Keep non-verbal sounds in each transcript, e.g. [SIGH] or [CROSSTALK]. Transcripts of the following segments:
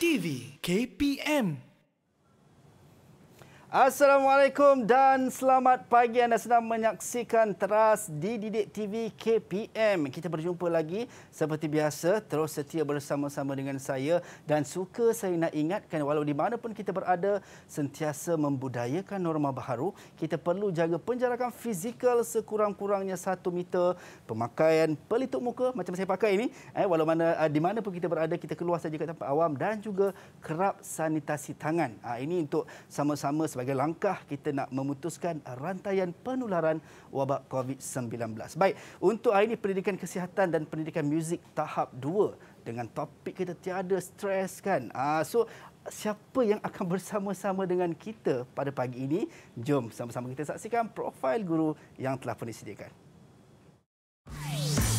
TV KPM Assalamualaikum dan selamat pagi anda sedang menyaksikan Teras di Dididik TV KPM. Kita berjumpa lagi seperti biasa terus setia bersama-sama dengan saya dan suka saya nak ingatkan walau di mana pun kita berada sentiasa membudayakan norma baharu kita perlu jaga penjarakan fizikal sekurang-kurangnya satu meter pemakaian pelitup muka macam saya pakai ini eh, walau mana eh, di mana pun kita berada kita keluar saja ke tempat awam dan juga kerap sanitasi tangan. Uh, ini untuk sama-sama sebagai sebagai langkah kita nak memutuskan rantaian penularan wabak COVID-19. Baik, untuk hari ini pendidikan kesihatan dan pendidikan muzik tahap 2 dengan topik kita tiada stres kan. Ah so siapa yang akan bersama-sama dengan kita pada pagi ini? Jom sama-sama kita saksikan profil guru yang telah pun disediakan. Hai.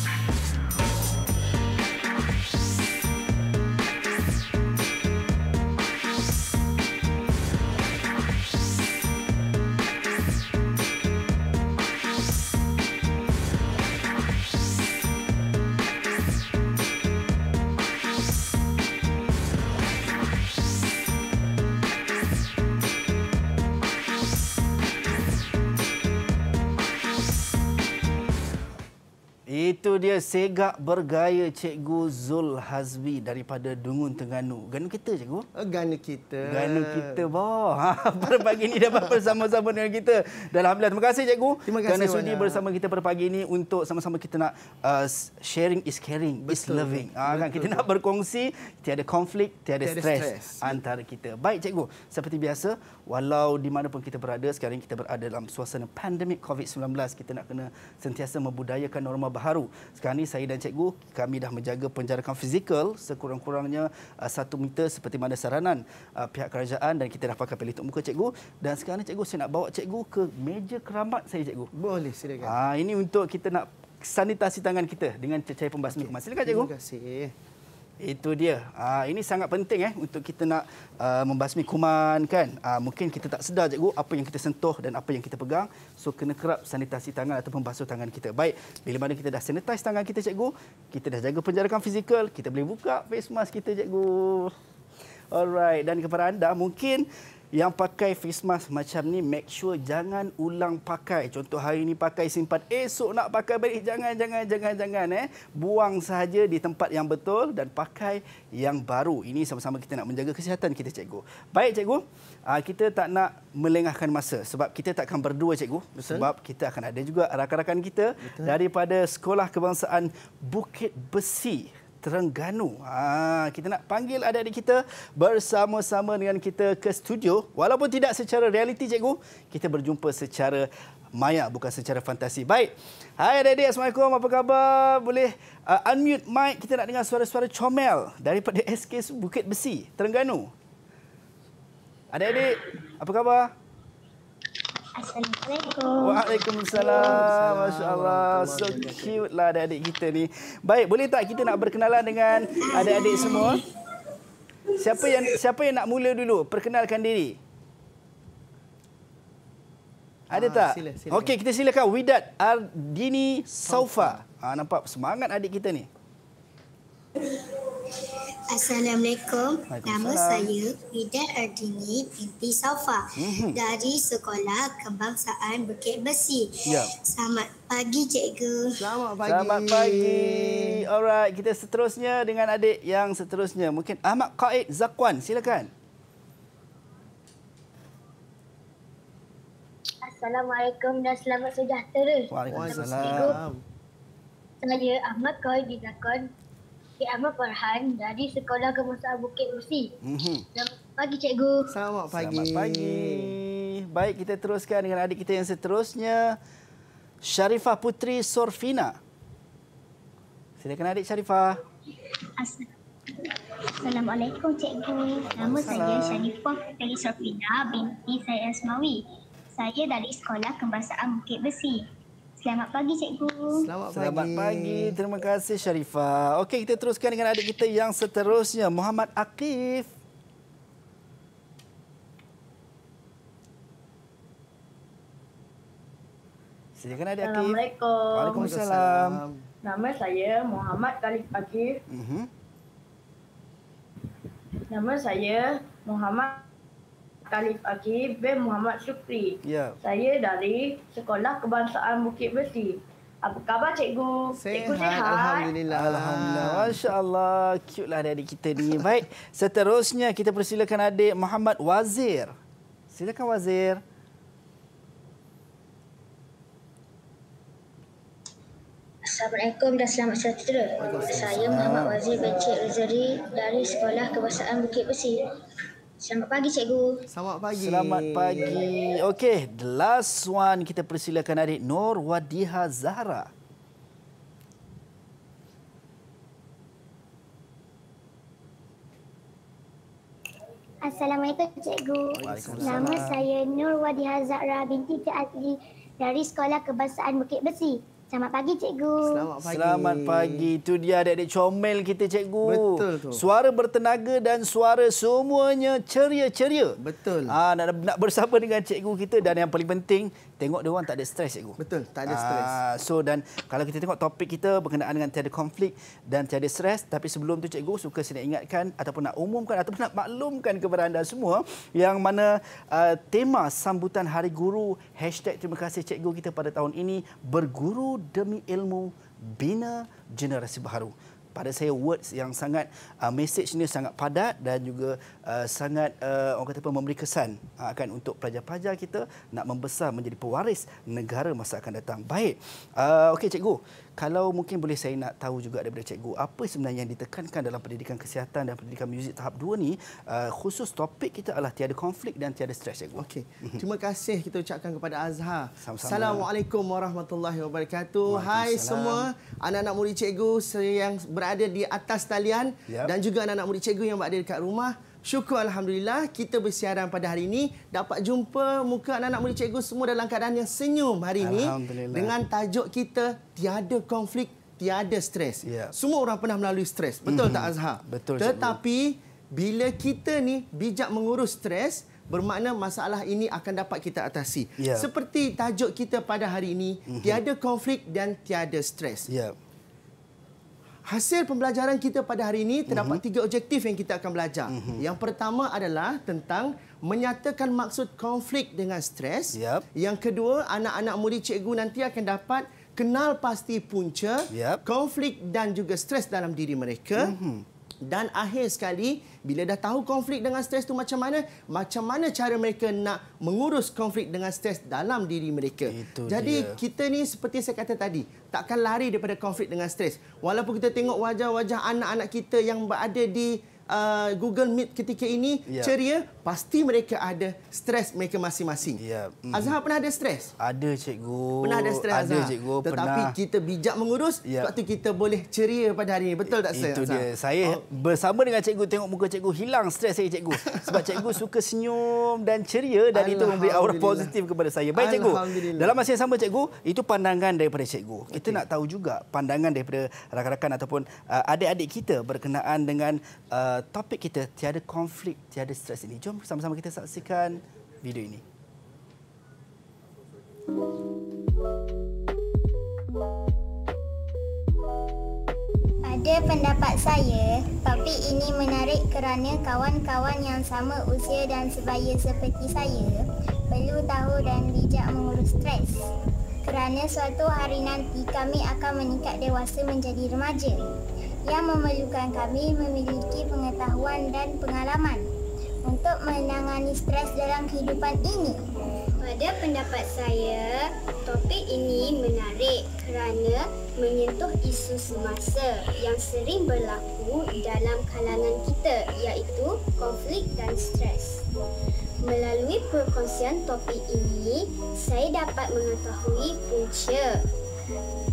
Itu dia segak bergaya Cikgu Zul Hazbi daripada Dungun Tengganu. Ganu kita, Cikgu? Oh, ganu kita. Ganu kita, boh. Ha, pada pagi ini dapat bersama-sama dengan kita. Dan Alhamdulillah, terima kasih, Cikgu. Terima kasih Kerana sudi bersama kita pada pagi ini untuk sama-sama kita nak uh, sharing is caring, betul, is loving. Betul, ha, kan? Kita betul. nak berkongsi, tiada konflik, tiada, tiada stres, antara kita. Baik, Cikgu. Seperti biasa, walau di mana pun kita berada sekarang kita berada dalam suasana pandemik COVID-19 kita nak kena sentiasa membudayakan norma baharu sekarang ini saya dan cikgu kami dah menjaga penjarakan fizikal sekurang-kurangnya uh, satu meter seperti mana saranan uh, pihak kerajaan dan kita dah pakai pelitup muka cikgu dan sekarang ini cikgu saya nak bawa cikgu ke meja keramat saya cikgu boleh silakan ah, ini untuk kita nak sanitasi tangan kita dengan cecair pembasmi okay. kemas silakan cikgu terima kasih itu dia. Uh, ini sangat penting eh untuk kita nak uh, membasmi kuman kan. Uh, mungkin kita tak sedar cikgu apa yang kita sentuh dan apa yang kita pegang. So kena kerap sanitasi tangan atau membasuh tangan kita. Baik, bila mana kita dah sanitize tangan kita cikgu, kita dah jaga penjarakan fizikal, kita boleh buka face mask kita cikgu. Alright, dan kepada anda mungkin yang pakai face mask macam ni make sure jangan ulang pakai. Contoh hari ni pakai simpan, esok nak pakai balik jangan jangan jangan jangan eh. Buang saja di tempat yang betul dan pakai yang baru. Ini sama-sama kita nak menjaga kesihatan kita cikgu. Baik cikgu, ah, kita tak nak melengahkan masa sebab kita takkan berdua cikgu. Betul. Sebab kita akan ada juga rakan-rakan kita betul. daripada Sekolah Kebangsaan Bukit Besi. Terengganu. Ha, kita nak panggil adik-adik kita bersama-sama dengan kita ke studio. Walaupun tidak secara realiti, cikgu, kita berjumpa secara maya, bukan secara fantasi. Baik. Hai adik-adik, Assalamualaikum. Apa khabar? Boleh uh, unmute mic. Kita nak dengar suara-suara comel daripada SK Bukit Besi, Terengganu. Adik-adik, apa khabar? Assalamualaikum. Waalaikumsalam. Masya-Allah. So cute lah adik-adik kita ni. Baik, boleh tak kita nak berkenalan dengan adik-adik semua? Siapa yang siapa yang nak mula dulu perkenalkan diri? Ada ah, tak? Sila, sila. Okey, kita silakan Widat Ardini Saufa. Ah nampak semangat adik kita ni. Assalamualaikum. Nama saya Ida Ardini binti Safa mm-hmm. dari Sekolah Kebangsaan Bukit Besi. Yeah. Selamat pagi, cikgu. Selamat pagi. Selamat pagi. Alright, kita seterusnya dengan adik yang seterusnya. Mungkin Ahmad Qaid Zakwan, silakan. Assalamualaikum dan selamat sejahtera. Waalaikumsalam. Saya Ahmad Qaid Zakwan SKM Farhan dari Sekolah Kebangsaan Bukit Mesi. Mhm. Selamat pagi, Cikgu. Selamat pagi. Selamat pagi. Baik, kita teruskan dengan adik kita yang seterusnya. Sharifah Putri Sorfina. Silakan adik Sharifah. Assalamualaikum cikgu. Nama saya Sharifah Putri Sorfina binti saya Asmawi. Saya dari Sekolah Kebangsaan Bukit Besi. Selamat pagi, Cikgu. Selamat, Selamat pagi. Terima kasih, Sharifah. Okey, kita teruskan dengan adik kita yang seterusnya, Muhammad Akif. Silakan adik Akif. Assalamualaikum. Waalaikumsalam. Nama saya Muhammad Khalif Akif. Uh mhm. -huh. Nama saya Muhammad Khalif Akib bin Muhammad Syukri. Ya. Saya dari Sekolah Kebangsaan Bukit Besi. Apa khabar cikgu? Sehat. Cikgu sehat. Alhamdulillah. Ah. Alhamdulillah. Masya-Allah, cutelah adik kita ni. [LAUGHS] Baik, seterusnya kita persilakan adik Muhammad Wazir. Silakan Wazir. Assalamualaikum dan selamat sejahtera. Saya Muhammad Wazir bin Cik Rizari dari Sekolah Kebangsaan Bukit Besi. Selamat pagi cikgu. Selamat pagi. Selamat pagi. Okey, the last one kita persilakan adik Nur Wadiha Zahra. Assalamualaikum cikgu. Nama saya Nur Wadiha Zahra binti Kak Azli dari Sekolah Kebangsaan Bukit Besi. Selamat pagi cikgu. Selamat pagi. Selamat pagi. Tu dia adik-adik comel kita cikgu. Betul tu. Suara bertenaga dan suara semuanya ceria-ceria. Betul. Ah nak nak bersama dengan cikgu kita dan yang paling penting tengok dia orang tak ada stres cikgu. Betul, tak ada stres. Uh, ah, so dan kalau kita tengok topik kita berkenaan dengan tiada konflik dan tiada stres, tapi sebelum tu cikgu suka saya nak ingatkan ataupun nak umumkan ataupun nak maklumkan kepada anda semua yang mana uh, tema sambutan Hari Guru hashtag terima kasih cikgu kita pada tahun ini berguru demi ilmu bina generasi baru pada saya words yang sangat uh, message ini sangat padat dan juga uh, sangat uh, orang kata apa memberi kesan uh, akan untuk pelajar-pelajar kita nak membesar menjadi pewaris negara masa akan datang. Baik. Uh, okey cikgu. Kalau mungkin boleh saya nak tahu juga daripada cikgu, apa sebenarnya yang ditekankan dalam pendidikan kesihatan dan pendidikan muzik tahap dua ni, uh, khusus topik kita adalah tiada konflik dan tiada stres, cikgu. Okey. Mhm. Terima kasih kita ucapkan kepada Azhar. Sama-sama. Assalamualaikum warahmatullahi wabarakatuh. Hai semua anak-anak murid cikgu yang berada di atas talian yep. dan juga anak-anak murid cikgu yang berada dekat rumah. Syukur Alhamdulillah kita bersiaran pada hari ini. Dapat jumpa muka anak-anak murid cikgu semua dalam keadaan yang senyum hari ini. Dengan tajuk kita, tiada konflik, tiada stres. Yeah. Semua orang pernah melalui stres. Betul mm -hmm. tak Azhar? Betul. Tetapi cikgu. bila kita ni bijak mengurus stres, bermakna masalah ini akan dapat kita atasi. Yeah. Seperti tajuk kita pada hari ini, mm -hmm. tiada konflik dan tiada stres. Yeah hasil pembelajaran kita pada hari ini terdapat mm -hmm. tiga objektif yang kita akan belajar. Mm -hmm. Yang pertama adalah tentang menyatakan maksud konflik dengan stres. Yep. Yang kedua, anak-anak murid cikgu nanti akan dapat kenal pasti punca yep. konflik dan juga stres dalam diri mereka. Mm -hmm. Dan akhir sekali, bila dah tahu konflik dengan stres tu macam mana, macam mana cara mereka nak mengurus konflik dengan stres dalam diri mereka. Itu Jadi dia. kita ni seperti saya kata tadi, takkan lari daripada COVID dengan stres. Walaupun kita tengok wajah-wajah anak-anak kita yang berada di uh, Google Meet ketika ini, yeah. ceria, pasti mereka ada stres mereka masing-masing. Ya. Mm. Azhar pernah ada stres? Ada cikgu. Pernah ada stres ada, Azhar. cikgu Tetapi pernah. kita bijak mengurus ya. sebab tu kita boleh ceria pada hari ini. Betul tak saya? Itu dia. Saya oh. bersama dengan cikgu tengok muka cikgu hilang stres saya cikgu. Sebab cikgu [LAUGHS] suka senyum dan ceria dan itu memberi aura positif kepada saya. Baik cikgu. Dalam masa yang sama cikgu, itu pandangan daripada cikgu. Kita okay. nak tahu juga pandangan daripada rakan-rakan ataupun uh, adik-adik kita berkenaan dengan uh, topik kita tiada konflik, tiada stres ini. Jom jom sama-sama kita saksikan video ini. Pada pendapat saya, topik ini menarik kerana kawan-kawan yang sama usia dan sebaya seperti saya perlu tahu dan bijak mengurus stres. Kerana suatu hari nanti kami akan meningkat dewasa menjadi remaja yang memerlukan kami memiliki pengetahuan dan pengalaman untuk menangani stres dalam kehidupan ini? Pada pendapat saya, topik ini menarik kerana menyentuh isu semasa yang sering berlaku dalam kalangan kita iaitu konflik dan stres. Melalui perkongsian topik ini, saya dapat mengetahui punca,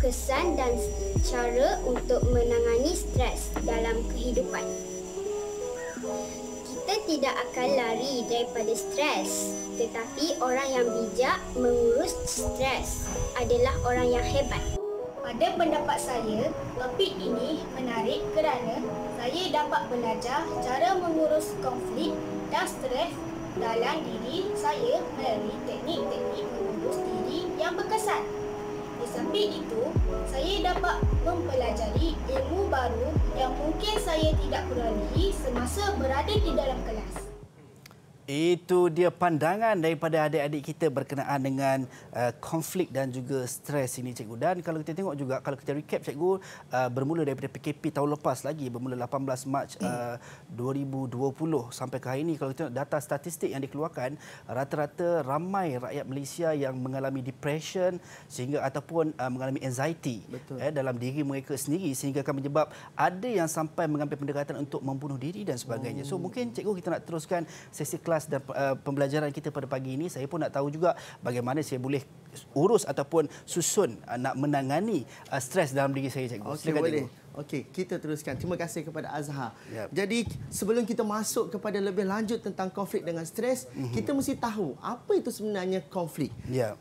kesan dan cara untuk menangani stres dalam kehidupan. Kita tidak akan lari daripada stres. Tetapi orang yang bijak mengurus stres adalah orang yang hebat. Pada pendapat saya, topik ini menarik kerana saya dapat belajar cara mengurus konflik dan stres dalam diri saya melalui teknik-teknik mengurus diri yang berkesan samping itu, saya dapat mempelajari ilmu baru yang mungkin saya tidak kurangi semasa berada di dalam kelas. Itu dia pandangan daripada adik-adik kita berkenaan dengan uh, konflik dan juga stres ini cikgu. Dan kalau kita tengok juga, kalau kita recap cikgu, uh, bermula daripada PKP tahun lepas lagi, bermula 18 Mac hmm. uh, 2020 sampai ke hari ini. Kalau kita tengok data statistik yang dikeluarkan, rata-rata ramai rakyat Malaysia yang mengalami depression sehingga ataupun uh, mengalami anxiety Eh, dalam diri mereka sendiri sehingga akan menyebab ada yang sampai mengambil pendekatan untuk membunuh diri dan sebagainya. Oh. So mungkin cikgu kita nak teruskan sesi kelas kelas dan uh, pembelajaran kita pada pagi ini saya pun nak tahu juga bagaimana saya boleh urus ataupun susun uh, nak menangani uh, stres dalam diri saya cikgu. Okey boleh. Okey, kita teruskan. Terima kasih kepada Azhar. Yep. Jadi sebelum kita masuk kepada lebih lanjut tentang konflik dengan stres, mm-hmm. kita mesti tahu apa itu sebenarnya konflik. Ya. Yep.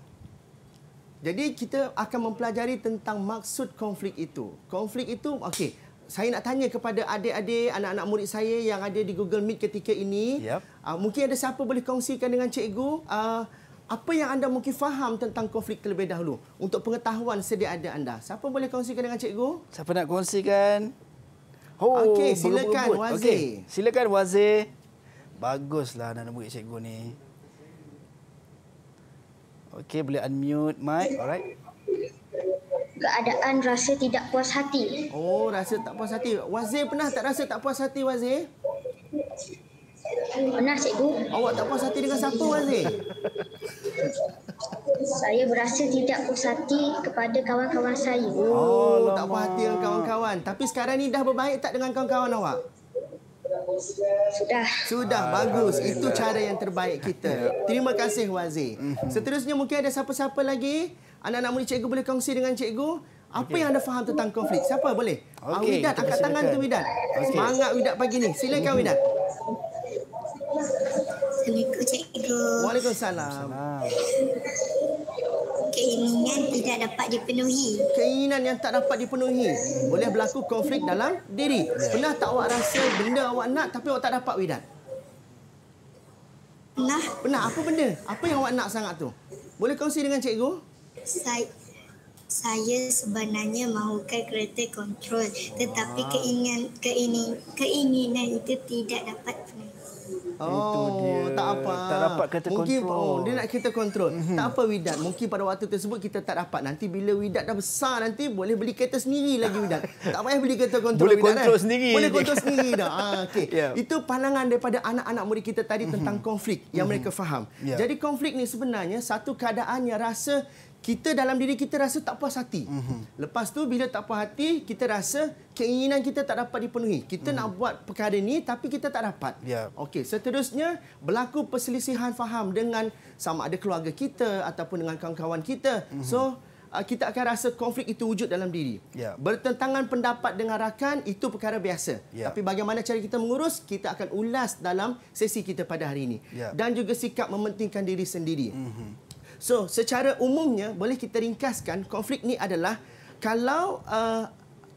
Jadi kita akan mempelajari tentang maksud konflik itu. Konflik itu okey saya nak tanya kepada adik-adik, anak-anak murid saya yang ada di Google Meet ketika ini. Yep. Uh, mungkin ada siapa boleh kongsikan dengan cikgu. Uh, apa yang anda mungkin faham tentang konflik terlebih dahulu? Untuk pengetahuan sedia ada anda. Siapa boleh kongsikan dengan cikgu? Siapa nak kongsikan? Oh, Okey, silakan Wazir. Okay. Silakan Wazir. Baguslah anak-anak murid cikgu ni. Okey, boleh unmute mic. Alright keadaan rasa tidak puas hati. Oh, rasa tak puas hati. Wazir pernah tak rasa tak puas hati, Wazir? Pernah, cikgu. Awak tak puas hati dengan siapa, Wazir? Saya berasa tidak puas hati kepada kawan-kawan saya. Oh, oh tak puas hati dengan kawan-kawan. Tapi sekarang ni dah berbaik tak dengan kawan-kawan awak? Sudah. Sudah bagus. Itu cara yang terbaik kita. Terima kasih Wazir. Mhm. Seterusnya mungkin ada siapa-siapa lagi? Anak-anak murid cikgu boleh kongsi dengan cikgu apa okay. yang anda faham tentang konflik. Siapa boleh? Okay. Ah, Widat, angkat tangan tu Widat. Okay. Semangat Widat pagi ni. Silakan Widat. Assalamualaikum cikgu. Waalaikumsalam. Keinginan tidak dapat dipenuhi. Keinginan yang tak dapat dipenuhi. Boleh berlaku konflik dalam diri. Pernah tak awak rasa benda awak nak tapi awak tak dapat Widat? Pernah. Pernah. Apa benda? Apa yang awak nak sangat tu? Boleh kongsi dengan cikgu? Uh, saya, saya sebenarnya mahukan kereta kontrol oh. tetapi ah. keinginan keinginan keinginan itu tidak dapat Oh, dia. tak apa. Tak dapat kereta Mungkin, kontrol. Oh, dia nak kereta kontrol. Mm -hmm. Tak apa, Widat. Mungkin pada waktu tersebut kita tak dapat. Nanti bila Widat dah besar, nanti boleh beli kereta sendiri lagi, Widat. [LAUGHS] Tak payah beli kereta kontrol, Boleh Widat, kontrol kan? sendiri. Boleh kontrol sendiri dah. Ha, ah, okay. [LAUGHS] yeah. Itu pandangan daripada anak-anak murid kita tadi mhm. tentang mm -hmm. konflik yang mm -hmm. mereka faham. Yeah. Jadi konflik ni sebenarnya satu keadaan yang rasa kita dalam diri kita rasa tak puas hati. Mm-hmm. Lepas tu bila tak puas hati, kita rasa keinginan kita tak dapat dipenuhi. Kita mm-hmm. nak buat perkara ni tapi kita tak dapat. Yeah. Okey, seterusnya berlaku perselisihan faham dengan sama ada keluarga kita ataupun dengan kawan-kawan kita. Mm-hmm. So uh, kita akan rasa konflik itu wujud dalam diri. Yeah. Bertentangan pendapat dengan rakan itu perkara biasa. Yeah. Tapi bagaimana cara kita mengurus? Kita akan ulas dalam sesi kita pada hari ini. Yeah. Dan juga sikap mementingkan diri sendiri. Mm-hmm. So, secara umumnya boleh kita ringkaskan konflik ni adalah kalau uh,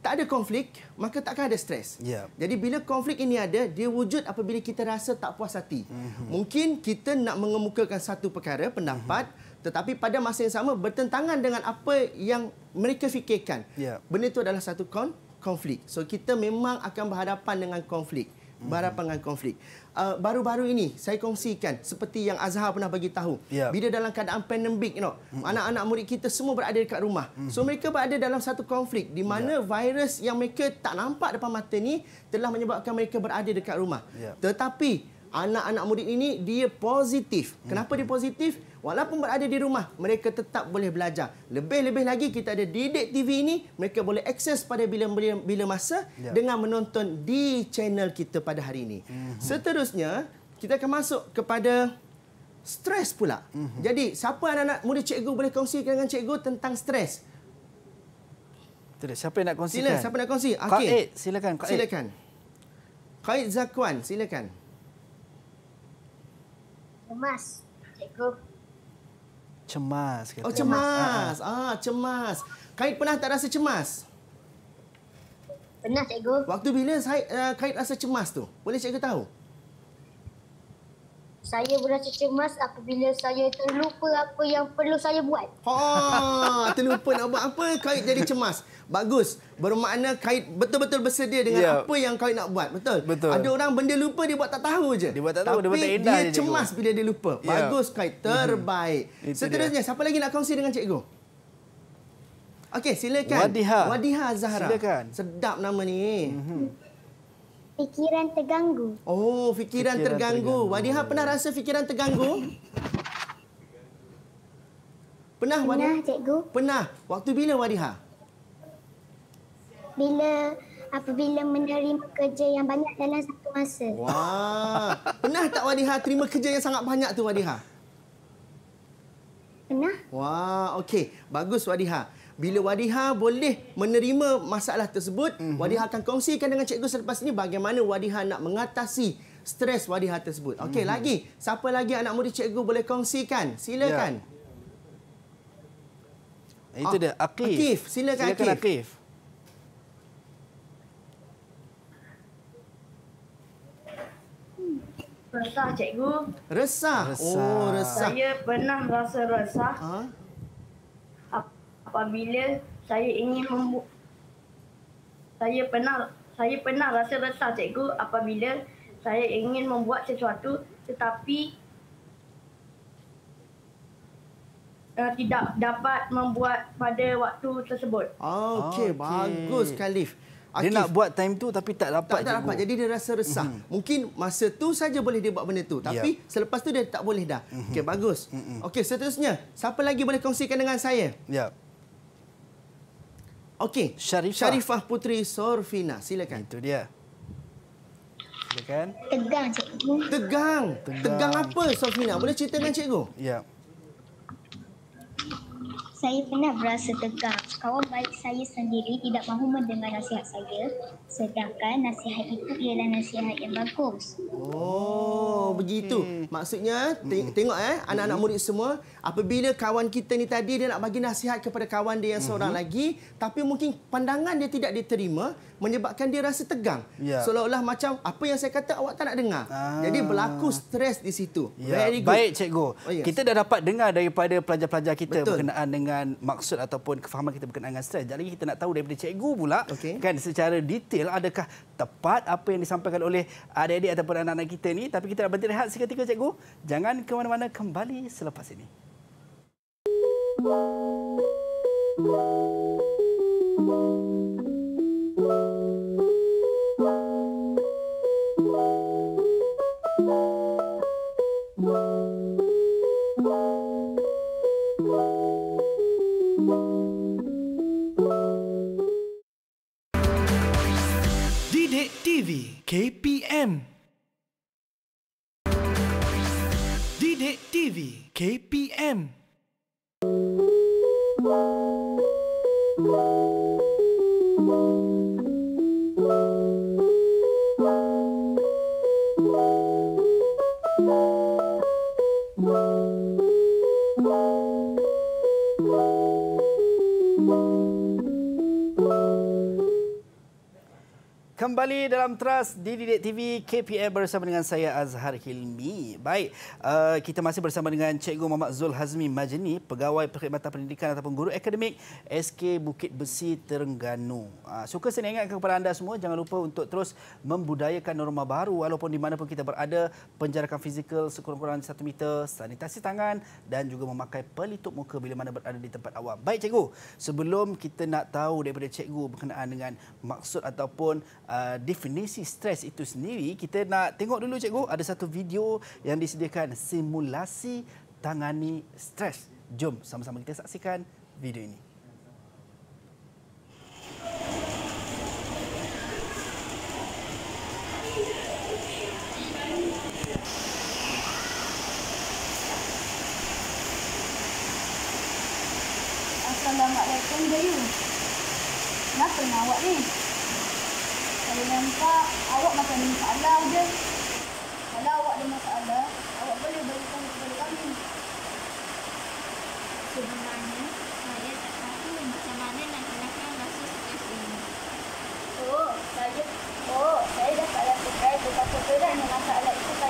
tak ada konflik, maka takkan ada stres. Yeah. Jadi bila konflik ini ada, dia wujud apabila kita rasa tak puas hati. Mm -hmm. Mungkin kita nak mengemukakan satu perkara, pendapat, mm -hmm. tetapi pada masa yang sama bertentangan dengan apa yang mereka fikirkan. Yeah. Benda itu adalah satu kon konflik. So kita memang akan berhadapan dengan konflik. Mm -hmm. Berhadapan dengan konflik uh, baru-baru ini saya kongsikan seperti yang Azhar pernah bagi tahu. Yeah. Bila dalam keadaan pandemik you know, mm-hmm. anak-anak murid kita semua berada dekat rumah. Mm-hmm. So mereka berada dalam satu konflik di mana yeah. virus yang mereka tak nampak depan mata ni telah menyebabkan mereka berada dekat rumah. Yeah. Tetapi anak-anak murid ini dia positif. Mm. Kenapa mm-hmm. dia positif? Walaupun berada di rumah, mereka tetap boleh belajar. Lebih-lebih lagi kita ada Didik TV ini, mereka boleh akses pada bila-bila masa ya. dengan menonton di channel kita pada hari ini. Mm -hmm. Seterusnya, kita akan masuk kepada stres pula. Mm -hmm. Jadi, siapa anak-anak murid cikgu boleh kongsikan dengan cikgu tentang stres? Siapa yang nak kongsikan? Sila, siapa nak kongsi? Okay. Kak silakan. Kak silakan. Kak Zakuan, silakan. Mas, cikgu cemas. Kata. Oh cemas. Ah, ah, ah cemas. Kait pernah tak rasa cemas? Pernah cikgu. Waktu bila saya uh, eh, kait rasa cemas tu? Boleh cikgu tahu? Uh, saya berasa cemas apabila saya terlupa apa yang perlu saya buat. Ha, terlupa nak buat apa kait jadi cemas. Bagus. Bermakna kait betul-betul bersedia dengan yeah. apa yang kait nak buat. Betul? Betul. Ada orang benda lupa dia buat tak tahu je. Dia buat tak tahu, Tapi dia buat tak Dia cemas cikgu. bila dia lupa. Ya. Bagus kait mhm. terbaik. Hmm. Seterusnya dia. siapa lagi nak kongsi dengan cikgu? Okey, silakan. Wadiha. Wadiha Zahra. Silakan. Sedap nama ni. Mm -hmm. Fikiran terganggu. Oh, fikiran, fikiran terganggu. terganggu. Wadiha pernah rasa fikiran terganggu? Pernah, Wadiha? Pernah, cikgu. Pernah. Waktu bila, Wadiha? Bila apabila menerima kerja yang banyak dalam satu masa. Wah. Pernah tak Wadiha terima kerja yang sangat banyak tu, Wadiha? Pernah. Wah, okey. Bagus, Wadiha. Bila Wadiha boleh menerima masalah tersebut, mm -hmm. Wadiha akan kongsikan dengan cikgu selepas ini bagaimana Wadiha nak mengatasi stres Wadiha tersebut. Okey, mm -hmm. lagi. Siapa lagi anak murid cikgu boleh kongsikan? Silakan. Yeah. Itu dia, ah, Akif. Akif, silakan, silakan Akif. Akif. Resah, cikgu. Resah? Oh, resah. Saya pernah rasa resah. Ha? apabila saya ingin membu- saya pernah saya pernah rasa resah cikgu apabila saya ingin membuat sesuatu tetapi uh, tidak dapat membuat pada waktu tersebut. Oh, okey, ah, okay. bagus Khalif. Akif. Dia nak buat time tu tapi tak dapat. Tak, tak dapat. Jadi dia rasa resah. Mm-hmm. Mungkin masa tu saja boleh dia buat benda tu. Ya. Tapi yep. selepas tu dia tak boleh dah. Mm-hmm. Okey, bagus. Mm-hmm. Okey, seterusnya. Siapa lagi boleh kongsikan dengan saya? Ya. Yep. Okey, Sharifah. Sharifah Putri Sorfina, silakan. Itu dia. Silakan. Tegang, cikgu. Tegang. Tegang, Tegang apa, Sorfina? Boleh cerita dengan cikgu? Ya. Yeah saya pernah berasa tegang. Kawan baik saya sendiri tidak mahu mendengar nasihat saya. Sedangkan nasihat itu ialah nasihat yang bagus. Oh, begitu. Hmm. Maksudnya, teng- hmm. tengok eh, hmm. anak-anak murid semua. Apabila kawan kita ni tadi, dia nak bagi nasihat kepada kawan dia yang hmm. seorang hmm. lagi. Tapi mungkin pandangan dia tidak diterima menyebabkan dia rasa tegang. Yeah. Seolah-olah macam apa yang saya kata awak tak nak dengar. Ah. Jadi berlaku stres di situ. Yeah. Very good. Baik cikgu. Oh, yes. Kita dah dapat dengar daripada pelajar-pelajar kita Betul. berkenaan dengan maksud ataupun kefahaman kita berkenaan dengan stres. Jadi kita nak tahu daripada cikgu pula okay. kan secara detail adakah tepat apa yang disampaikan oleh adik-adik ataupun anak-anak kita ni tapi kita nak berhenti rehat seketika cikgu. Jangan ke mana-mana kembali selepas ini. Wow. Kontras di Didik TV KPM bersama dengan saya Azhar Hilmi. Baik, uh, kita masih bersama dengan Cikgu Muhammad Zul Hazmi Majeni, Pegawai Perkhidmatan Pendidikan ataupun Guru Akademik SK Bukit Besi Terengganu. Uh, suka saya ingatkan kepada anda semua, jangan lupa untuk terus membudayakan norma baru walaupun di mana pun kita berada, penjarakan fizikal sekurang-kurangnya satu meter, sanitasi tangan dan juga memakai pelitup muka bila mana berada di tempat awam. Baik Cikgu, sebelum kita nak tahu daripada Cikgu berkenaan dengan maksud ataupun uh, definisi sisi stres itu sendiri, kita nak tengok dulu cikgu ada satu video yang disediakan simulasi tangani stres. Jom sama-sama kita saksikan video ini. Assalamualaikum, Dayu. Kenapa nak awak ni? nampak awak macam ada masalah je. Kalau awak ada masalah, awak boleh beritahu kepada kami. Sebenarnya, saya tak tahu macam mana nak kenakan rasa stres ini. Oh, saya... Oh, saya dah tak rasa kaya berkata-kata dengan masalah itu.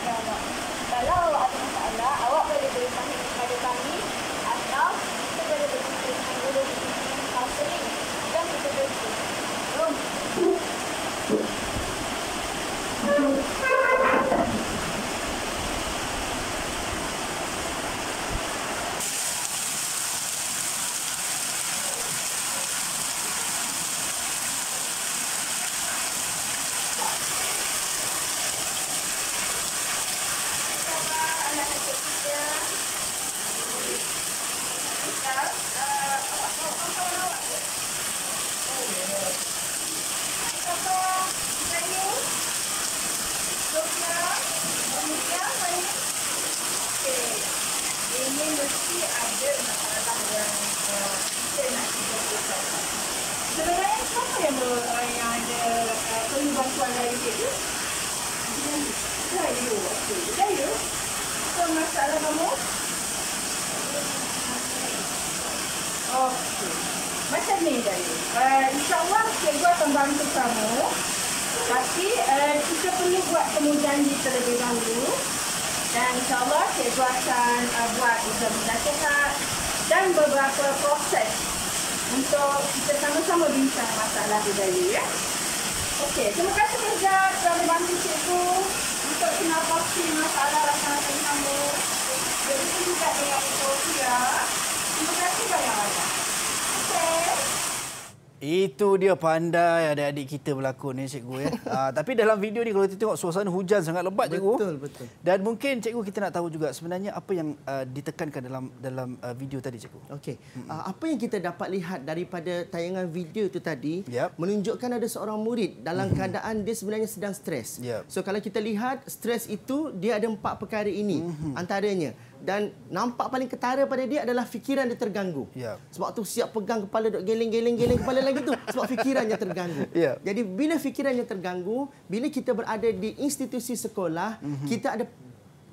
Itu dia pandai adik-adik kita berlakon ni cikgu ya. Aa, [LAUGHS] ah, tapi dalam video ni kalau kita tengok suasana hujan sangat lebat betul, cikgu. Betul betul. Dan mungkin cikgu kita nak tahu juga sebenarnya apa yang uh, ditekankan dalam dalam uh, video tadi cikgu. Okey. Mm -hmm. Apa yang kita dapat lihat daripada tayangan video tu tadi yep. menunjukkan ada seorang murid dalam mm -hmm. keadaan dia sebenarnya sedang stres. Yep. So kalau kita lihat stres itu dia ada empat perkara ini mm -hmm. antaranya dan nampak paling ketara pada dia adalah fikiran dia terganggu. Yeah. Sebab tu siap pegang kepala dok geleng-geleng-geleng kepala lagi tu sebab fikirannya terganggu. Yeah. Jadi bila fikirannya terganggu, bila kita berada di institusi sekolah, mm-hmm. kita ada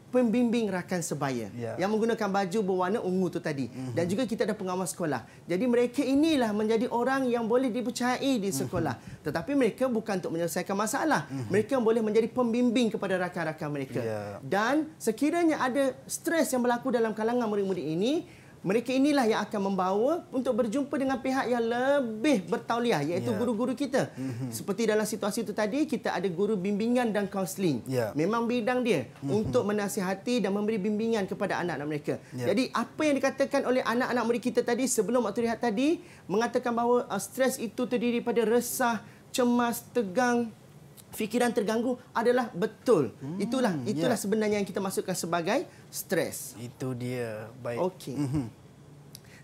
pembimbing rakan sebaya yeah. yang menggunakan baju berwarna ungu tu tadi mm -hmm. dan juga kita ada pengawas sekolah. Jadi mereka inilah menjadi orang yang boleh dipercayai di sekolah. Mm -hmm. Tetapi mereka bukan untuk menyelesaikan masalah. Mm -hmm. Mereka boleh menjadi pembimbing kepada rakan-rakan mereka. Yeah. Dan sekiranya ada stres yang berlaku dalam kalangan murid-murid ini, mereka inilah yang akan membawa untuk berjumpa dengan pihak yang lebih bertauliah iaitu ya. guru-guru yeah. kita. Mm-hmm. Seperti dalam situasi itu tadi kita ada guru bimbingan dan kaunseling. Yeah. Memang bidang dia mm-hmm. untuk menasihati dan memberi bimbingan kepada anak-anak mereka. Yeah. Jadi apa yang dikatakan oleh anak-anak murid kita tadi sebelum waktu rehat tadi mengatakan bahawa uh, stres itu terdiri daripada resah, cemas, tegang, fikiran terganggu adalah betul. Hmm, itulah ya. itulah yeah. sebenarnya yang kita masukkan sebagai stres. Itu dia. Baik. Okey. Mm -hmm.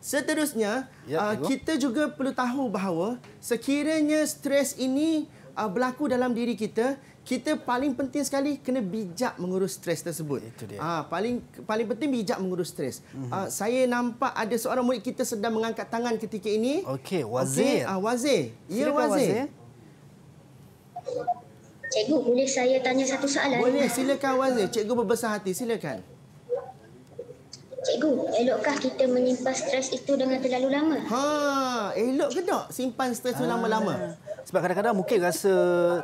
Seterusnya, yep, ya, uh, kita juga perlu tahu bahawa sekiranya stres ini uh, berlaku dalam diri kita, kita paling penting sekali kena bijak mengurus stres tersebut. Itu dia. Uh, paling paling penting bijak mengurus stres. Mm -hmm. uh, saya nampak ada seorang murid kita sedang mengangkat tangan ketika ini. Okey, Wazir. Okay, uh, wazir. Ya, Wazir. wazir? Cikgu, boleh saya tanya satu soalan? Boleh, silakan Wazir. Cikgu berbesar hati, silakan. Cikgu, elokkah kita menyimpan stres itu dengan terlalu lama? Ha, elok ke tak simpan stres itu lama-lama? Ah. Sebab kadang-kadang mungkin rasa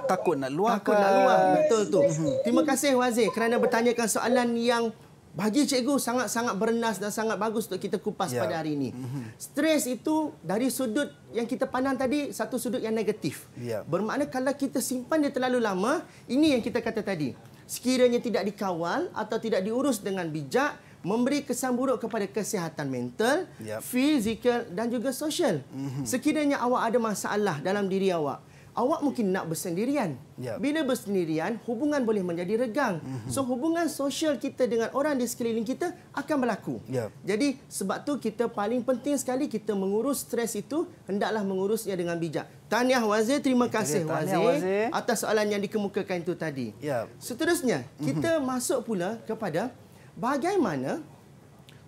takut nak luar, Takut nak luar betul tu. Mhm. Terima kasih Wazir kerana bertanyakan soalan yang bagi cikgu sangat-sangat bernas dan sangat bagus untuk kita kupas ya. pada hari ini. Mhm. Stres itu dari sudut yang kita pandang tadi, satu sudut yang negatif. Ya. Bermakna kalau kita simpan dia terlalu lama, ini yang kita kata tadi. Sekiranya tidak dikawal atau tidak diurus dengan bijak, memberi kesan buruk kepada kesihatan mental, ya. fizikal dan juga sosial. Mhm. Sekiranya awak ada masalah dalam diri awak, awak mungkin nak bersendirian. Yep. Ya. Bila bersendirian, hubungan boleh menjadi regang. Mm -hmm. So hubungan sosial kita dengan orang di sekeliling kita akan berlaku. Yep. Ya. Jadi sebab tu kita paling penting sekali kita mengurus stres itu hendaklah mengurusnya dengan bijak. Tahniah Wazir, terima kasih Jadi, Wazir, Wazir atas soalan yang dikemukakan itu tadi. Yep. Ya. Seterusnya, mhm. kita mm -hmm. masuk pula kepada bagaimana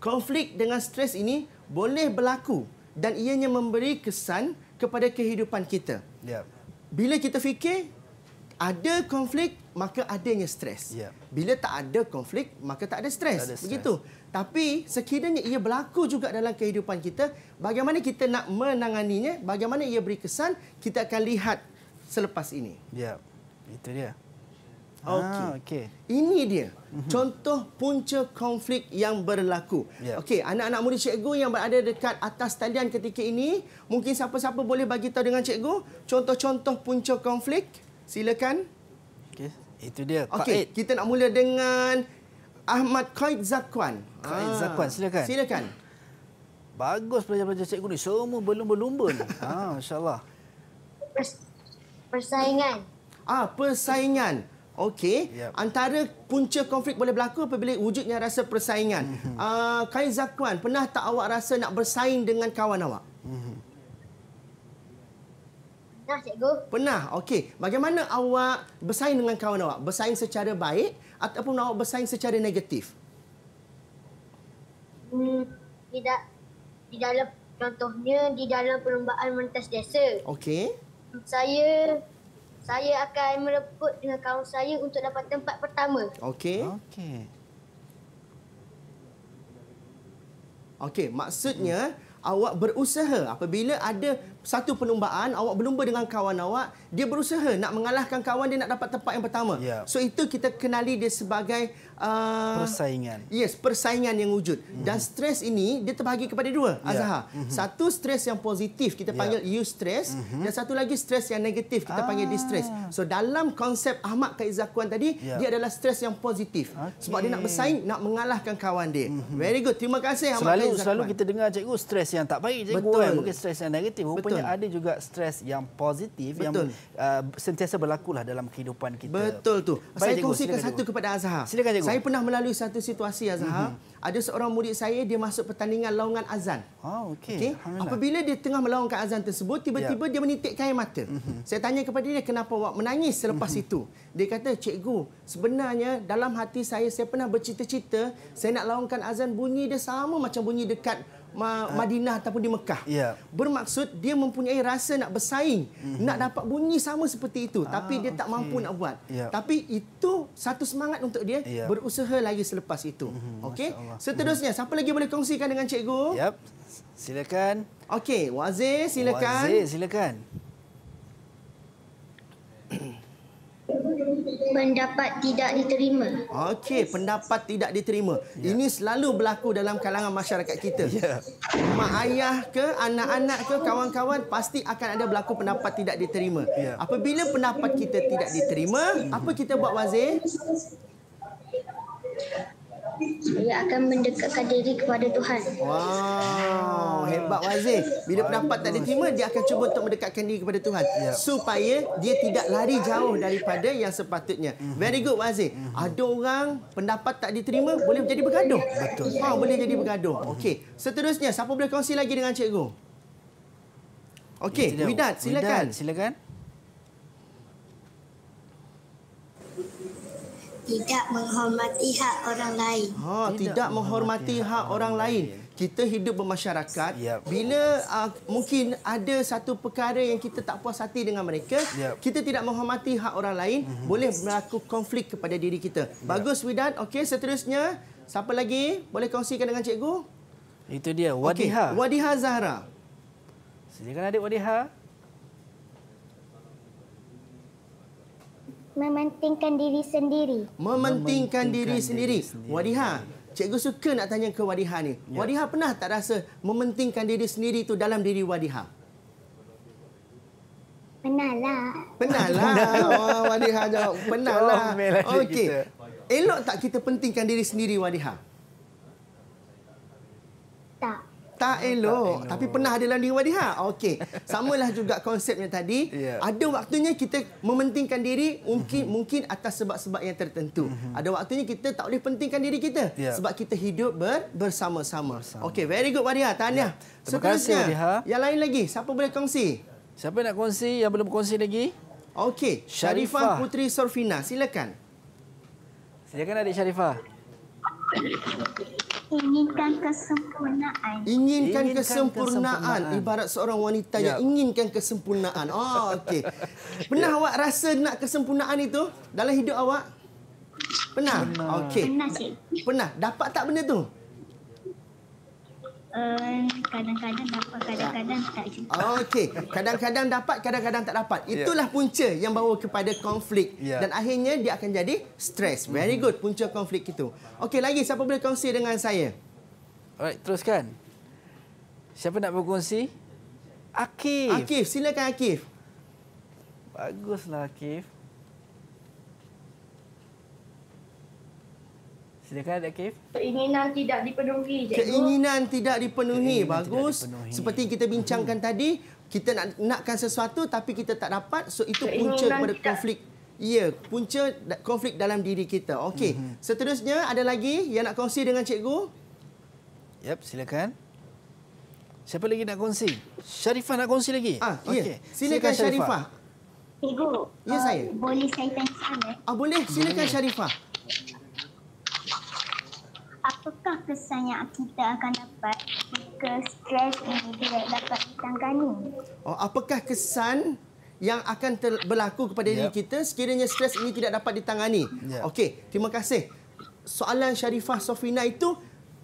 konflik dengan stres ini boleh berlaku dan ianya memberi kesan kepada kehidupan kita. Yep bila kita fikir ada konflik maka adanya stres. Ya. Bila tak ada konflik maka tak ada stres. Tak ada Begitu. Stres. Tapi sekiranya ia berlaku juga dalam kehidupan kita, bagaimana kita nak menanganinya? Bagaimana ia beri kesan? Kita akan lihat selepas ini. Ya. Itu dia. Ah, okay. Ini dia. Contoh punca konflik yang berlaku. Yeah. Okey, anak-anak murid cikgu yang berada dekat atas talian ketika ini, mungkin siapa-siapa boleh bagi tahu dengan cikgu contoh-contoh punca konflik? Silakan. Okey. Itu dia. Okey, kita nak mula dengan Ahmad Qaid Zakwan. Qaid ah. Zakwan, silakan. Silakan. Bagus pelajar-pelajar cikgu ni. Semua belum berlumba ni. [LAUGHS] Ah, insya-Allah. Persaingan. Ah, persaingan. Okey. Yep. Antara punca konflik boleh berlaku apabila wujudnya rasa persaingan. Mm -hmm. uh, ah, Kai Zakwan, pernah tak awak rasa nak bersaing dengan kawan awak? Mhm. Pernah, mm -hmm. Cikgu. Pernah? Okey. Bagaimana awak bersaing dengan kawan awak? Bersaing secara baik ataupun awak bersaing secara negatif? Hmm, tidak. Di dalam, contohnya, di dalam perlombaan mentas desa. Okey. Saya saya akan merebut dengan kawan saya untuk dapat tempat pertama. Okey. Okey. Okey, maksudnya hmm. awak berusaha apabila ada satu perlumbaan, awak berlumba dengan kawan awak, dia berusaha nak mengalahkan kawan dia nak dapat tempat yang pertama. Yeah. So itu kita kenali dia sebagai uh, persaingan. Yes, persaingan yang wujud. Mm -hmm. Dan stres ini dia terbahagi kepada dua, yeah. Azhar. Mm -hmm. Satu stres yang positif kita ya. panggil eustress yeah. mm -hmm. dan satu lagi stres yang negatif kita ah. panggil distress. So dalam konsep Ahmad Kaizakuan tadi, yeah. dia adalah stres yang positif. Okay. Sebab dia nak bersaing, nak mengalahkan kawan dia. Mm -hmm. Very good. Terima kasih Ahmad selalu, Kaizakuan. Selalu kita dengar cikgu stres yang tak baik, cikgu. Betul. Kan? Mungkin stres yang negatif. Rupanya Betul. ada juga stres yang positif Betul. yang uh, sentiasa berlakulah dalam kehidupan kita. Betul tu. Baik, Saya kongsikan satu kepada Azhar. Silakan cikgu tengok. Saya pernah melalui satu situasi Azhar. Mm -hmm. Ada seorang murid saya dia masuk pertandingan laungan azan. Oh, okey. Okay? Apabila dia tengah melaungkan azan tersebut, tiba-tiba yeah. dia menitik air mata. Mm -hmm. Saya tanya kepada dia kenapa awak menangis selepas mm -hmm. itu. Dia kata, "Cikgu, sebenarnya dalam hati saya saya pernah bercita-cita saya nak laungkan azan bunyi dia sama macam bunyi dekat Ma ah. Madinah ataupun di Mekah. Yeah. Bermaksud dia mempunyai rasa nak bersaing, mm -hmm. nak dapat bunyi sama seperti itu ah, tapi dia okay. tak mampu nak buat. Yeah. Tapi itu satu semangat untuk dia yeah. berusaha lagi selepas itu. Mm -hmm. Okey. Mhm. Seterusnya mm. siapa lagi boleh kongsikan dengan cikgu? Yep. Silakan. Okey, Wazir Wazir silakan. Wazir, silakan. pendapat tidak diterima. Okey, pendapat tidak diterima. Ya. Ini selalu berlaku dalam kalangan masyarakat kita. Ya. Mak ayah ke, anak-anak ke, kawan-kawan pasti akan ada berlaku pendapat tidak diterima. Ya. Apabila pendapat kita tidak diterima, apa kita buat wazir? saya akan mendekatkan diri kepada Tuhan. Wow, hebat Wazir. Bila pendapat tak diterima, dia akan cuba untuk mendekatkan diri kepada Tuhan. Ya. Supaya dia tidak lari jauh daripada yang sepatutnya. Mhm. Very good Wazir. Mhm. Ada orang pendapat tak diterima, boleh jadi bergaduh. Betul. Ha, boleh jadi bergaduh. Okey. Seterusnya, siapa boleh kongsi lagi dengan Cikgu? Okey, Widat, silakan. Widat, silakan. tidak menghormati hak orang lain. Ha, tidak, tidak menghormati hak, hak orang lain. lain. Kita hidup bermasyarakat. Yep. Bila uh, mungkin ada satu perkara yang kita tak puas hati dengan mereka, yep. kita tidak menghormati hak orang lain, mm -hmm. boleh berlaku konflik kepada diri kita. Yep. Bagus, Widat. Okey, seterusnya. Siapa lagi? Boleh kongsikan dengan cikgu? Itu dia, Wadiha. Okay. Wadiha Zahra. Silakan adik Wadiha. Mementingkan diri sendiri. Mementingkan diri sendiri. Wadiha, cikgu suka nak tanya ke Wadiha ni. Ya. Wadiha pernah tak rasa mementingkan diri sendiri tu dalam diri Wadiha? Penahlah. Penahlah. [LAUGHS] Oh, Wadiha jawab penahlah. Lah Okey. Elok tak kita pentingkan diri sendiri Wadiha? ta'elo. elok. Tapi pernah ada dalam diri wadiha. Okey. Samalah juga konsepnya tadi. Yeah. Ada waktunya kita mementingkan diri mungkin mm -hmm. mungkin atas sebab-sebab yang tertentu. Mm -hmm. Ada waktunya kita tak boleh pentingkan diri kita. Yeah. Sebab kita hidup ber bersama-sama. Bersama. Okey. Very good wadiha. Tahniah. Yeah. Ya. Terima kasih wadiha. Yang lain lagi. Siapa boleh kongsi? Siapa nak kongsi yang belum kongsi lagi? Okey. Sharifah Putri Sorfina. Silakan. Silakan adik Sharifah. Inginkan kesempurnaan. Inginkan, inginkan kesempurnaan. kesempurnaan. Ibarat seorang wanita ya. yang inginkan kesempurnaan. Oh, okey. [LAUGHS] Pernah ya. awak rasa nak kesempurnaan itu dalam hidup awak? Pernah? Pernah. Okay. Pernah, Cik. Pernah. Dapat tak benda tu? Eh, kadang-kadang dapat kadang-kadang tak jumpa. Ah, okey, kadang-kadang dapat kadang-kadang tak dapat. Ya. Itulah yeah. punca yang bawa kepada konflik yeah. dan akhirnya dia akan jadi stres. Very good punca konflik itu. Okey, lagi siapa boleh kongsi dengan saya? Alright, teruskan. Siapa nak berkongsi? Akif. Akif, silakan Akif. Baguslah Akif. Silakan Dr. Kif. Keinginan tidak dipenuhi. Cikgu. Keinginan tidak dipenuhi. Keinginan Bagus. Dipenuhi. Seperti kita bincangkan hmm. tadi, kita nak nakkan sesuatu tapi kita tak dapat. So, itu punca kepada tidak. konflik. Ya, punca konflik dalam diri kita. Okey. Hmm. Seterusnya, ada lagi yang nak kongsi dengan cikgu? Yep, silakan. Siapa lagi nak kongsi? Syarifah nak kongsi lagi? Ah, ya. okay. Yeah. Silakan, silakan Syarifah. Cikgu, ya, saya. Uh, boleh saya tanya? Eh? Ah, boleh, silakan hmm. Syarifah apakah kesan yang kita akan dapat jika stres ini tidak dapat ditangani? Oh, apakah kesan yang akan ter- berlaku kepada yep. diri ya. kita sekiranya stres ini tidak dapat ditangani? Yep. Ya. Okey, terima kasih. Soalan Sharifah Sofina itu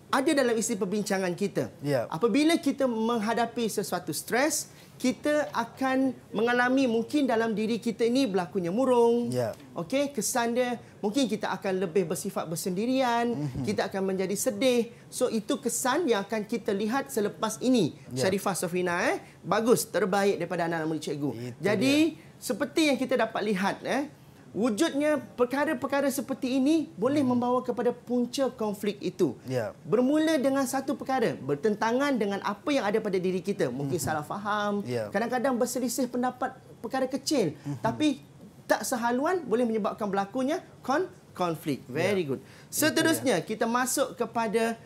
ada dalam isi perbincangan kita. Yep. Ya. Apabila kita menghadapi sesuatu stres, kita akan mengalami mungkin dalam diri kita ini berlakunya murung. Ya. Okey, kesan dia mungkin kita akan lebih bersifat bersendirian, mm-hmm. kita akan menjadi sedih. So itu kesan yang akan kita lihat selepas ini. Ya. Syarifah Sofina eh, bagus, terbaik daripada anak-anak cikgu. Itu Jadi dia. seperti yang kita dapat lihat eh, wujudnya perkara-perkara seperti ini boleh hmm. membawa kepada punca konflik itu. Yeah. Bermula dengan satu perkara, bertentangan dengan apa yang ada pada diri kita. Mungkin hmm. salah faham, ya. kadang-kadang yeah. berselisih pendapat perkara kecil. Hmm. Tapi tak sehaluan boleh menyebabkan berlakunya kon konflik. Very yeah. good. Ya. Seterusnya, yeah. kita masuk kepada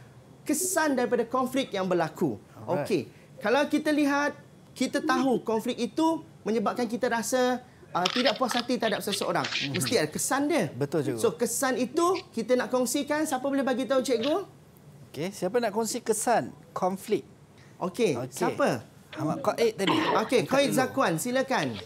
kesan daripada konflik yang berlaku. Okey. Kalau kita lihat, kita tahu konflik itu menyebabkan kita rasa uh, tidak puas hati terhadap seseorang. Mhm. Mesti ada kesan dia. Betul juga. So kesan itu kita nak kongsikan. Siapa boleh bagi tahu cikgu? Okey, siapa nak kongsi kesan konflik? Okey, okay. siapa? Ahmad Qaid tadi. Okey, Qaid Zakwan, silakan.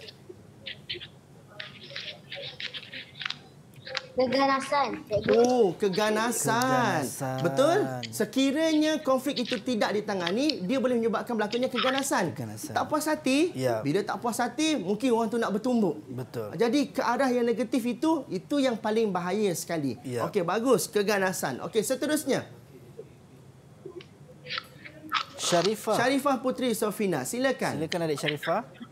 Keganasan. Oh, keganasan. keganasan. Betul? Sekiranya konflik itu tidak ditangani, dia boleh menyebabkan berlakunya keganasan. keganasan. Tak puas hati, ya. bila tak puas hati, mungkin orang tu nak bertumbuk. Betul. Jadi, ke arah yang negatif itu, itu yang paling bahaya sekali. Ya. Okey, bagus. Keganasan. Okey, seterusnya. Syarifah. Syarifah Putri Sofina. Silakan. Silakan adik Syarifah. Syarifah.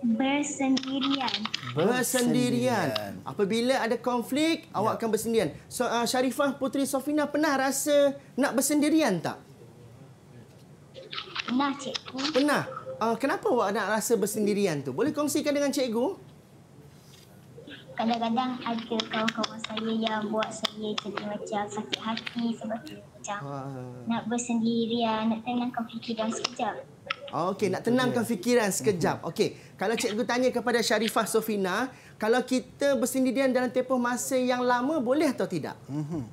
Bersendirian. Bersendirian. Apabila ada konflik, ya. awak akan bersendirian. So, uh, Sharifah Puteri Sofina pernah rasa nak bersendirian tak? Pernah, cikgu. Pernah? Uh, kenapa awak nak rasa bersendirian tu? Boleh kongsikan dengan cikgu? Kadang-kadang ada kawan-kawan saya yang buat saya jadi macam sakit hati sebab macam uh. nak bersendirian, nak tenangkan fikiran sekejap. Okey, nak tenangkan fikiran sekejap. Mhm. Okey, kalau cikgu tanya kepada Sharifah Sofina, kalau kita bersendirian dalam tempoh masa yang lama, boleh atau tidak? Mhm.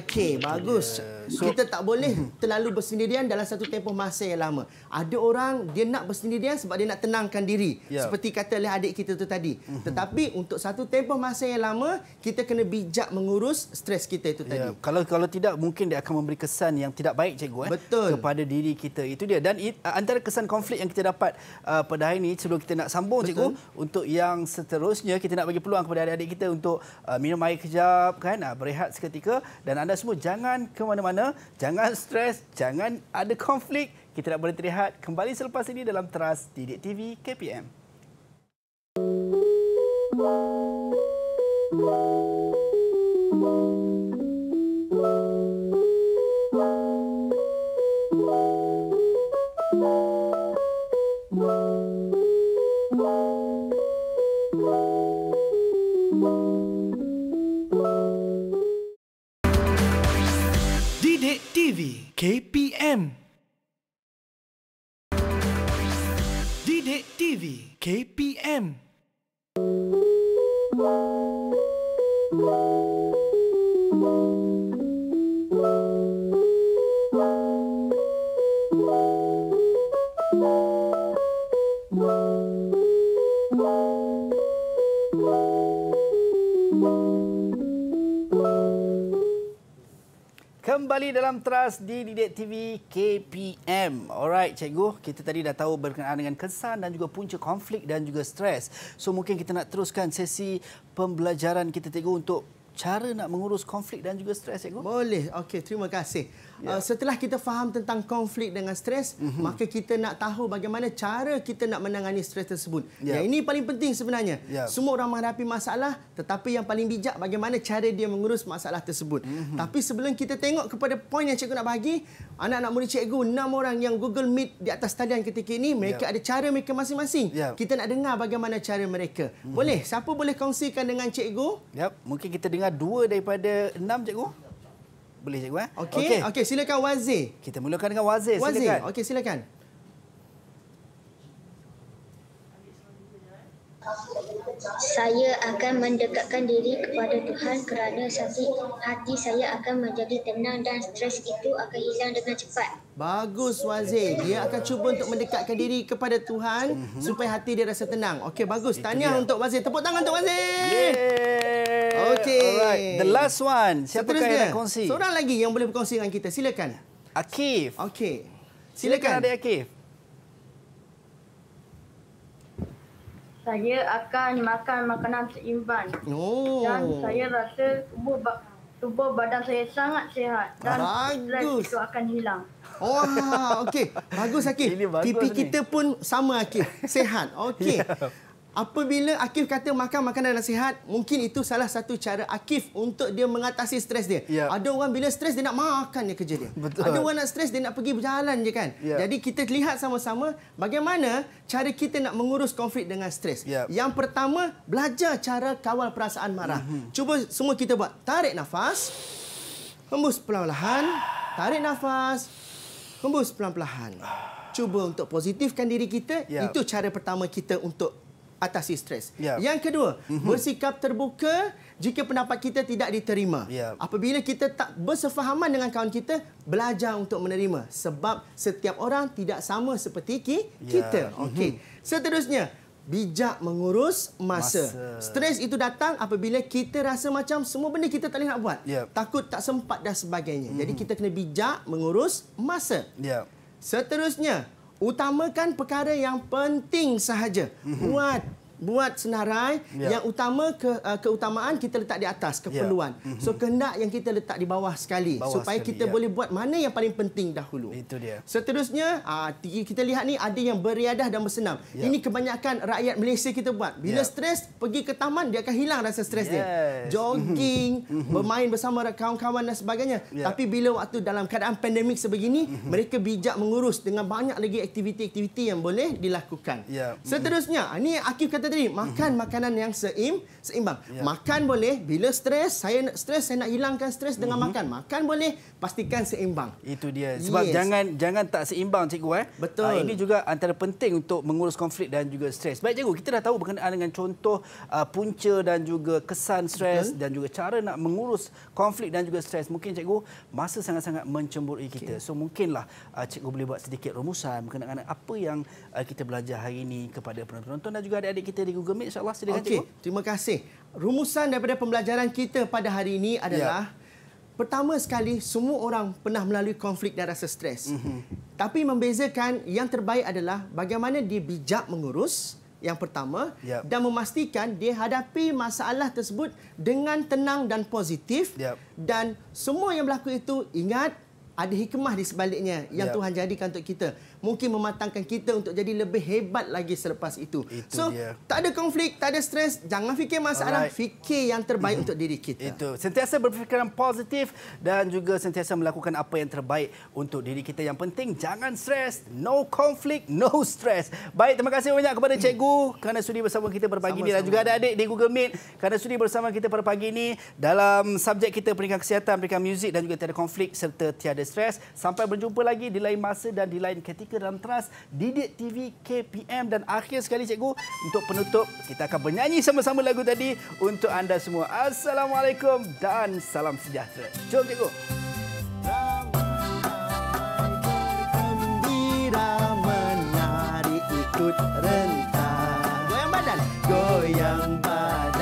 Okey, bagus. Ya so, kita tak boleh terlalu bersendirian dalam satu tempoh masa yang lama. Ada orang dia nak bersendirian sebab dia nak tenangkan diri. Yeah. Seperti kata oleh adik kita tu tadi. Tetapi untuk satu tempoh masa yang lama, kita kena bijak mengurus stres kita itu tadi. Yeah. Kalau kalau tidak mungkin dia akan memberi kesan yang tidak baik cikgu eh Betul. kepada diri kita. Itu dia dan it, antara kesan konflik yang kita dapat uh, pada hari ini sebelum kita nak sambung Betul. cikgu untuk yang seterusnya kita nak bagi peluang kepada adik-adik kita untuk uh, minum air kejap kan, uh, berehat seketika dan anda semua jangan ke mana-mana mana-mana. Jangan stres, jangan ada konflik. Kita nak berhenti rehat kembali selepas ini dalam Teras Didik TV KPM. Wow. Islam Trust di Didik TV KPM. Alright, cikgu, kita tadi dah tahu berkenaan dengan kesan dan juga punca konflik dan juga stres. So mungkin kita nak teruskan sesi pembelajaran kita cikgu untuk cara nak mengurus konflik dan juga stres, cikgu. Boleh. Okey, terima kasih. Uh, yeah. Uh, setelah kita faham tentang konflik dengan stres, mm -hmm. maka kita nak tahu bagaimana cara kita nak menangani stres tersebut. Yeah. Yang ini paling penting sebenarnya. Yeah. Semua orang menghadapi masalah, tetapi yang paling bijak bagaimana cara dia mengurus masalah tersebut. Mm -hmm. Tapi sebelum kita tengok kepada poin yang cikgu nak bagi, anak-anak murid cikgu, enam orang yang Google Meet di atas talian ketika ini, mereka yeah. ada cara mereka masing-masing. Yeah. Kita nak dengar bagaimana cara mereka. Mm -hmm. Boleh? Siapa boleh kongsikan dengan cikgu? Yep. Mungkin kita dengar dua daripada enam cikgu boleh cikgu eh? Okey, okey, okay, silakan Wazir. Kita mulakan dengan Wazir, silakan. Wazir, okey silakan. Saya akan mendekatkan diri kepada Tuhan kerana hati saya akan menjadi tenang dan stres itu akan hilang dengan cepat. Bagus Wazir. Dia akan cuba untuk mendekatkan diri kepada Tuhan mm -hmm. supaya hati dia rasa tenang. Okey, bagus. Tahniah untuk Wazir. Tepuk tangan untuk Wazir. Yeay. Okey. The last one. Siapa yang nak kongsi? Seorang lagi yang boleh berkongsi dengan kita. Silakan. Akif. Okey. Silakan. Silakan ada Akif. Saya akan makan makanan seimbang. Oh. Dan saya rasa tubuh, ba tubuh badan saya sangat sihat. Dan stress itu akan hilang. Oh, ah, okey. Bagus, Akif. Bagus TV ni. kita pun sama, Akif. Sehat. [LAUGHS] Okey. Ya. Apabila Akif kata makan makanan yang sihat, mungkin itu salah satu cara Akif untuk dia mengatasi stres dia. Ya. Ada orang bila stres dia nak makan je kerja dia. Betul. Ada orang nak stres dia nak pergi berjalan je kan. Ya. Jadi kita lihat sama-sama bagaimana cara kita nak mengurus konflik dengan stres. Ya. Yang pertama, belajar cara kawal perasaan marah. Mm -hmm. Cuba semua kita buat. Tarik nafas. Hembus pelan pelan, Tarik nafas. Hembus pelan pelan. Cuba untuk positifkan diri kita. Ya. Itu cara pertama kita untuk atasi stres. Yeah. Yang kedua, mm -hmm. bersikap terbuka jika pendapat kita tidak diterima. Yeah. Apabila kita tak bersefahaman dengan kawan kita, belajar untuk menerima. Sebab setiap orang tidak sama seperti ya. kita. Yeah. Mhm. Okay. Mm -hmm. Seterusnya, bijak mengurus masa. masa. Stres itu datang apabila kita rasa macam semua benda kita tak boleh nak buat. Yeah. Takut tak sempat dan sebagainya. Mm -hmm. Jadi mhm. kita kena bijak mengurus masa. Yeah. Seterusnya, utamakan perkara yang penting sahaja. Mhm. Buat buat senarai ya. yang utama ke, uh, keutamaan kita letak di atas ya. keperluan. Ya. So kehendak yang kita letak di bawah sekali bawah supaya sekali, kita ya. boleh buat mana yang paling penting dahulu. Itu dia. Seterusnya uh, kita lihat ni ada yang beriadah dan bersenam. Ya. Ini kebanyakan rakyat Malaysia kita buat. Bila ya. stres pergi ke taman dia akan hilang rasa stres yes. dia. Jogging, mhm. Mhm. bermain bersama kawan-kawan dan sebagainya. Ya. Tapi bila waktu dalam keadaan pandemik sebegini mereka bijak mengurus dengan banyak lagi aktiviti-aktiviti yang boleh dilakukan. Ya. Seterusnya ini Akif kata tadi makan hmm. makanan yang seim seimbang. Ya. Makan boleh bila stres, saya stres saya nak hilangkan stres dengan hmm. makan. Makan boleh pastikan seimbang. Itu dia. Sebab yes. jangan jangan tak seimbang cikgu eh. Betul. Ha, ini juga antara penting untuk mengurus konflik dan juga stres. Baik cikgu, kita dah tahu berkenaan dengan contoh uh, punca dan juga kesan stres hmm. dan juga cara nak mengurus konflik dan juga stres. Mungkin cikgu masa sangat-sangat mencemburui kita. Okay. So mungkinlah uh, cikgu boleh buat sedikit rumusan berkenaan apa yang uh, kita belajar hari ini kepada penonton dan juga adik-adik kita kita di Google Meet insya-Allah sediakan okay. tengok. Terima kasih. Rumusan daripada pembelajaran kita pada hari ini adalah ya. pertama sekali semua orang pernah melalui konflik dan rasa stres. Mm -hmm. Tapi membezakan yang terbaik adalah bagaimana dia bijak mengurus yang pertama yep. dan memastikan dia hadapi masalah tersebut dengan tenang dan positif yep. dan semua yang berlaku itu ingat ada hikmah di sebaliknya yang yep. Tuhan jadikan untuk kita mungkin mematangkan kita untuk jadi lebih hebat lagi selepas itu. itu so, dia. tak ada konflik, tak ada stres, jangan fikir masalah, Alright. fikir yang terbaik untuk diri [CLEARS THROAT] kita. Itu. Sentiasa berfikiran positif dan juga sentiasa melakukan apa yang terbaik untuk diri kita. Yang penting jangan stres, no conflict, no stress. Baik, terima kasih banyak kepada cikgu kerana sudi bersama kita pada pagi ini dan juga ada adik di Google Meet kerana sudi bersama kita pada pagi ini dalam subjek kita pendidikan kesihatan, pendidikan muzik dan juga tiada konflik serta tiada stres. Sampai berjumpa lagi di lain masa dan di lain ketika kita dalam trust Didik TV KPM dan akhir sekali cikgu untuk penutup kita akan bernyanyi sama-sama lagu tadi untuk anda semua. Assalamualaikum dan salam sejahtera. Jom cikgu. Goyang badan, goyang badan.